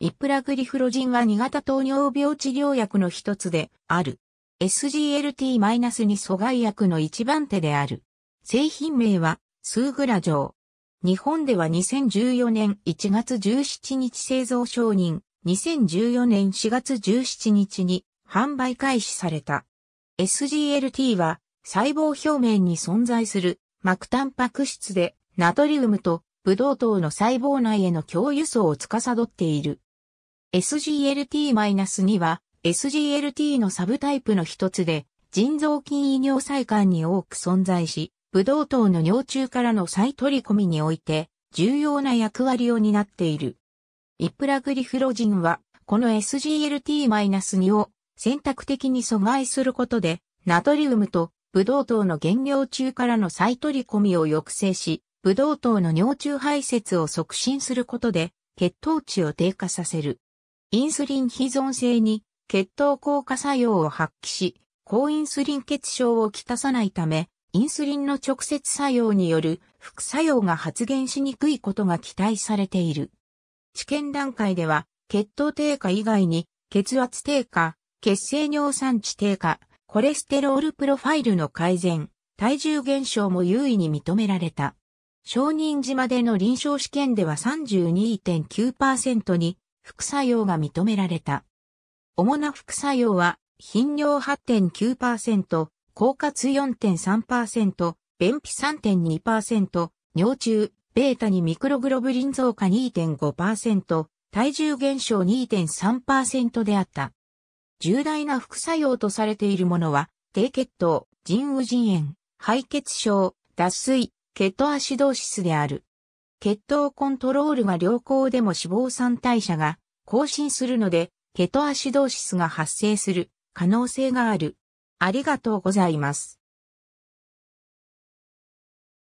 イプラグリフロジンは2型糖尿病治療薬の一つである。SGLT-2 阻害薬の一番手である。製品名は、スーグラジョー。日本では2014年1月17日製造承認、2014年4月17日に販売開始された。SGLT は細胞表面に存在する膜タンパク質でナトリウムとブドウ糖の細胞内への共輸送を司っている。SGLT-2 は SGLT のサブタイプの一つで、腎臓筋異尿細管に多く存在し、ブドウ糖の尿中からの再取り込みにおいて、重要な役割を担っている。イプラグリフロジンは、この SGLT-2 を選択的に阻害することで、ナトリウムとブドウ糖の減量中からの再取り込みを抑制し、ブドウ糖の尿中排泄を促進することで、血糖値を低下させる。インスリン非存性に血糖効果作用を発揮し、高インスリン血症をきたさないため、インスリンの直接作用による副作用が発現しにくいことが期待されている。試験段階では、血糖低下以外に血圧低下、血清尿酸値低下、コレステロールプロファイルの改善、体重減少も優位に認められた。承認時までの臨床試験では32.9%に副作用が認められた。主な副作用は、頻尿8.9%、高活4.3%、便秘3.2%、尿中、ベータにミクログロブリン増加2.5%、体重減少2.3%であった。重大な副作用とされているものは、低血糖、腎右腎炎、肺血症、脱水、ケトアシドーシスである。血糖コントロールが良好でも脂肪酸代謝が更新するので、ケトアシドーシスが発生する可能性がある。ありがとうございます。